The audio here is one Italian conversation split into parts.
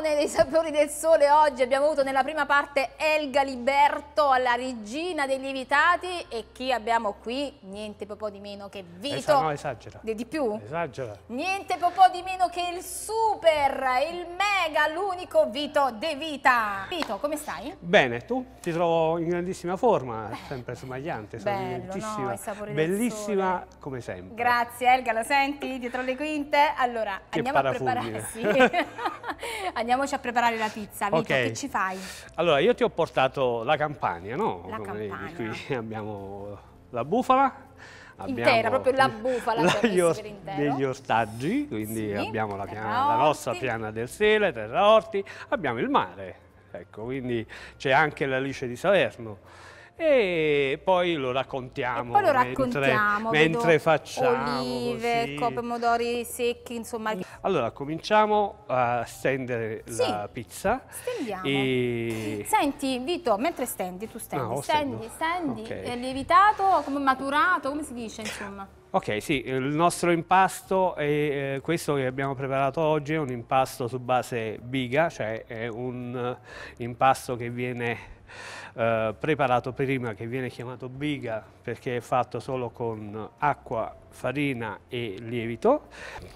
Campione dei sapori del sole oggi abbiamo avuto nella prima parte Elga Liberto, la regina dei lievitati e chi abbiamo qui? Niente po' di meno che Vito. Esa, no, esagera. Di, di più? Esagera. Niente po' di meno che il super, il mega, l'unico Vito De Vita. Vito, come stai? Bene, tu? Ti trovo in grandissima forma, Beh. sempre smagliante, bellissima no, bellissima come sempre. Grazie Elga, lo senti dietro le quinte? Allora, che andiamo parafugine. a preparare... Sì. Andiamoci a preparare la pizza, Vito, okay. che ci fai? Allora, io ti ho portato la campagna, no? La Come campagna. Vedi, qui abbiamo la bufala. intera, proprio la bufala l'aglio degli ortaggi, quindi sì, abbiamo la, piana, la nostra piana del sele, terra orti, abbiamo il mare, ecco, quindi c'è anche l'alice di Salerno e poi lo raccontiamo, poi lo raccontiamo mentre, mentre facciamo olive, così. pomodori secchi insomma allora cominciamo a stendere sì, la pizza stendiamo e... senti Vito mentre stendi tu stendi no, stendi, stendi okay. è lievitato come maturato come si dice insomma Ok, sì, il nostro impasto, è, eh, questo che abbiamo preparato oggi, è un impasto su base biga, cioè è un eh, impasto che viene eh, preparato prima che viene chiamato biga perché è fatto solo con acqua, farina e lievito,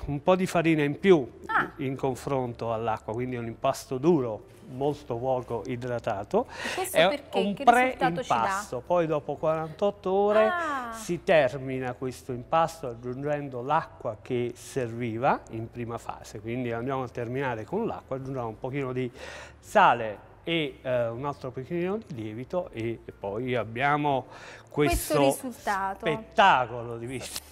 un po' di farina in più ah. in confronto all'acqua, quindi un impasto duro molto poco idratato questo è perché? un pre-impasto poi dopo 48 ore ah. si termina questo impasto aggiungendo l'acqua che serviva in prima fase quindi andiamo a terminare con l'acqua aggiungiamo un pochino di sale e eh, un altro pochino di lievito e, poi abbiamo questo, questo spettacolo di vista.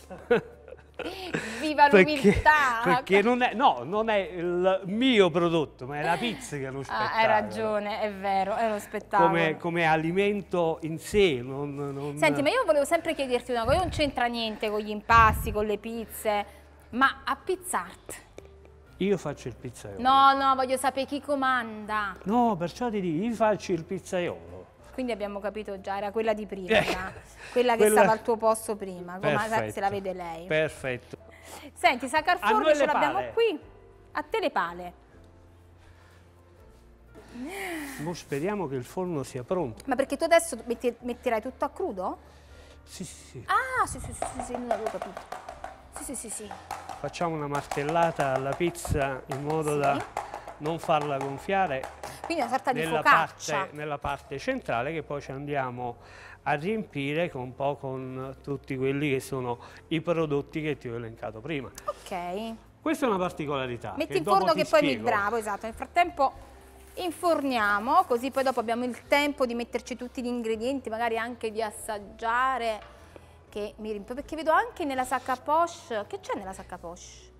Viva l'umiltà! Perché, non è, no, non è il mio prodotto, ma è la pizza che è lo spettacolo. Ah, hai ragione, è vero, è uno spettacolo. Come, come alimento in sé. Non, non... Senti, ma io volevo sempre chiederti una cosa, non c'entra niente con gli impasti, con le pizze, ma a Pizzart io faccio il pizzaiolo. No, no, voglio sapere chi comanda. No, perciò ti dico, io faccio il pizzaiolo. Quindi abbiamo capito già, era quella di prima, eh, quella che quella... stava al tuo posto prima, come se la vede lei. Perfetto. Senti, Sacarforno ce l'abbiamo qui, a te le pale. Mo speriamo che il forno sia pronto. Ma perché tu adesso metti, metterai tutto a crudo? Sì, sì, sì. Ah, sì, sì, sì, sì, non l'avevo capito. Sì, sì, sì, sì facciamo una martellata alla pizza in modo sì. da non farla gonfiare quindi una sorta di nella parte, nella parte centrale che poi ci andiamo a riempire con un po' con tutti quelli che sono i prodotti che ti ho elencato prima. Ok. Questa è una particolarità. Metti in forno che poi mi bravo, esatto. Nel frattempo inforniamo, così poi dopo abbiamo il tempo di metterci tutti gli ingredienti, magari anche di assaggiare che mi riempio, perché vedo anche nella sacca poche, che c'è nella sacca poche?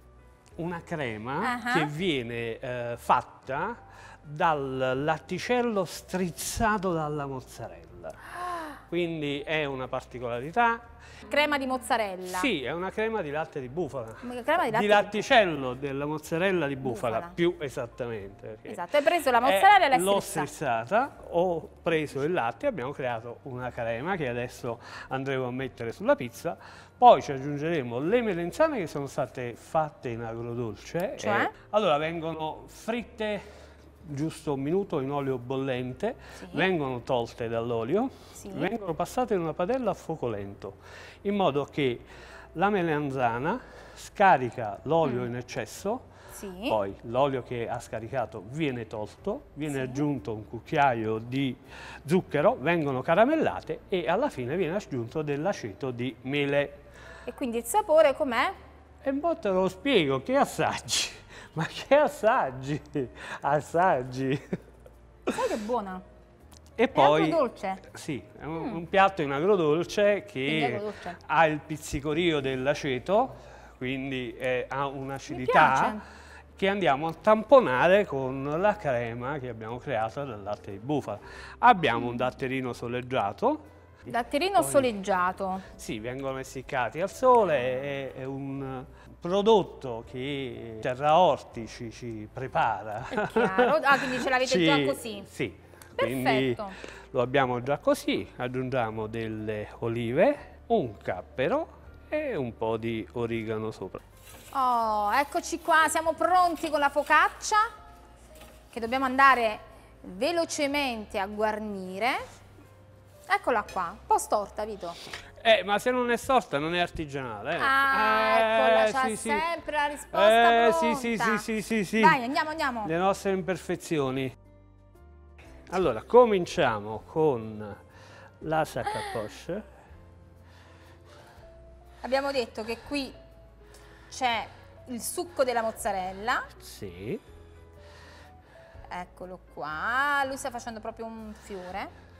Una crema uh -huh. che viene eh, fatta dal latticello strizzato dalla mozzarella. Ah quindi è una particolarità. Crema di mozzarella? Sì, è una crema di latte di bufala. Crema di, latte di latticello di... della mozzarella di bufala, bufala. più esattamente. Esatto, hai preso la mozzarella e l'hai strizzata. L'ho strizzata, ho preso il latte e abbiamo creato una crema che adesso andremo a mettere sulla pizza. Poi ci aggiungeremo le melanzane che sono state fatte in agrodolce. Cioè? E, allora, vengono fritte giusto un minuto in olio bollente, sì. vengono tolte dall'olio, sì. vengono passate in una padella a fuoco lento, in modo che la melanzana scarica l'olio mm. in eccesso, sì. poi l'olio che ha scaricato viene tolto, viene aggiunto un cucchiaio di zucchero, vengono caramellate e alla fine viene aggiunto dell'aceto di mele. E quindi il sapore com'è? E poi te lo spiego, che assaggi? Ma che assaggi, assaggi. Sai che buona. E poi, è poi, agrodolce. Sì, è un, mm. un piatto in agrodolce che agrodolce. ha il pizzicorio dell'aceto, quindi è, ha un'acidità che andiamo a tamponare con la crema che abbiamo creato dal latte di bufala. Abbiamo un datterino soleggiato, Datterino Poi, soleggiato. Sì, vengono essiccati al sole, è, è un prodotto che Terra Orti ci, ci prepara. È chiaro, ah quindi ce l'avete ci... già così? Sì, Perfetto. quindi lo abbiamo già così, aggiungiamo delle olive, un cappero e un po' di origano sopra. Oh, eccoci qua, siamo pronti con la focaccia che dobbiamo andare velocemente a guarnire. Eccola qua, un po' storta, Vito. Eh, ma se non è storta, non è artigianale. Eh. Ah, eh, eccola, c'ha sì, sempre sì. la risposta eh, pronta. Sì, sì, sì, sì, sì. Vai, andiamo, andiamo. Le nostre imperfezioni. Allora, cominciamo con la sacca poche. Abbiamo detto che qui c'è il succo della mozzarella. Sì. Eccolo qua, lui sta facendo proprio un fiore.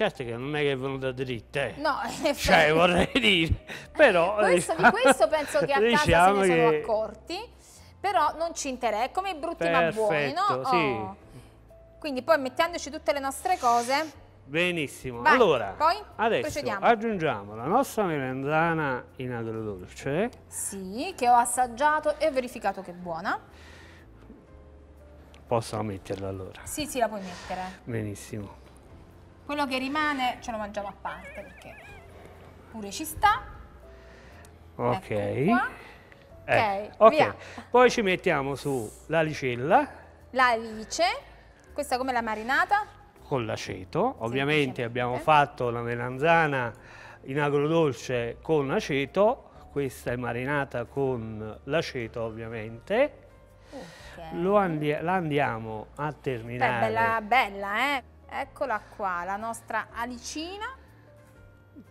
Certo che non è che è venuta dritta, eh. No, è Cioè, vorrei dire, però... Questo, di eh, questo penso che a diciamo casa se ne diciamo sono che... accorti, però non ci interessa, è come i brutti Perfetto, ma buoni, no? Oh. Sì. Quindi poi mettendoci tutte le nostre cose... Benissimo, Vai, allora, poi adesso aggiungiamo la nostra melanzana in agrodolce. Sì, che ho assaggiato e ho verificato che è buona. Posso metterla allora? Sì, sì, la puoi mettere. Benissimo. Quello che rimane ce lo mangiamo a parte perché pure ci sta. Ecco ok. Ecco eh, ok, via. poi ci mettiamo su l'alicella. L'alice, questa come la marinata? Con l'aceto, ovviamente abbiamo fatto la melanzana in agrodolce con aceto, questa è marinata con l'aceto ovviamente. Okay. Lo andi la andiamo a terminare. Beh, bella, bella, eh? Eccola qua, la nostra alicina.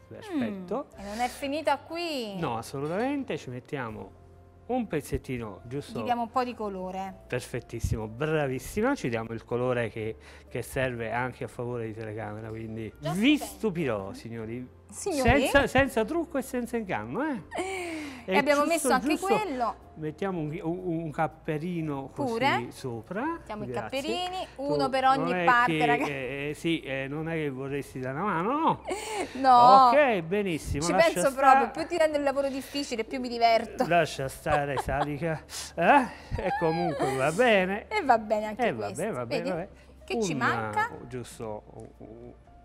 Perfetto. Mm, e non è finita qui. No, assolutamente, ci mettiamo un pezzettino giusto gli diamo un po' di colore perfettissimo bravissima ci diamo il colore che, che serve anche a favore di telecamera quindi Già vi stupirò signori, signori? Senza, senza, trucco e senza inganno eh? E, abbiamo giusto, messo anche giusto, quello. Mettiamo un, un capperino Pure. sopra. Mettiamo i capperini, uno tu per ogni parte, ragazzi. Eh, sì, eh, non è che vorresti dare una mano, no? no. Ok, benissimo. Ci penso stare. proprio, più ti rende il lavoro difficile, più mi diverto. Lascia stare, Salica. Eh? E comunque va bene. E va bene anche e eh, questo. Va va bene, va bene. Che Una, ci manca? Giusto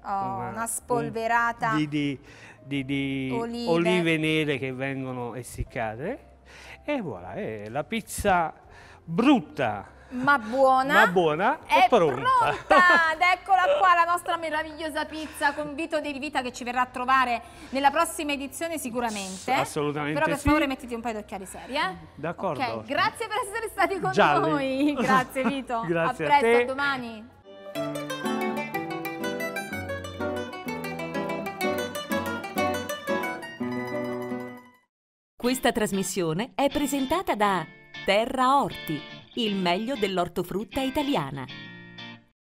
Oh, una, una, spolverata un, di, di, di, di olive. olive. nere che vengono essiccate e voilà, eh, la pizza brutta ma buona, ma buona è, è pronta. pronta. Ed eccola qua la nostra meravigliosa pizza con Vito De Vita che ci verrà a trovare nella prossima edizione sicuramente. Assolutamente Però per favore mettiti un paio di occhiali seri. Eh? D'accordo. Okay. Grazie per essere stati con Gialli. noi. Grazie Vito. Grazie a, presto, a te. domani. Questa trasmissione è presentata da Terra Orti, il meglio dell'ortofrutta italiana.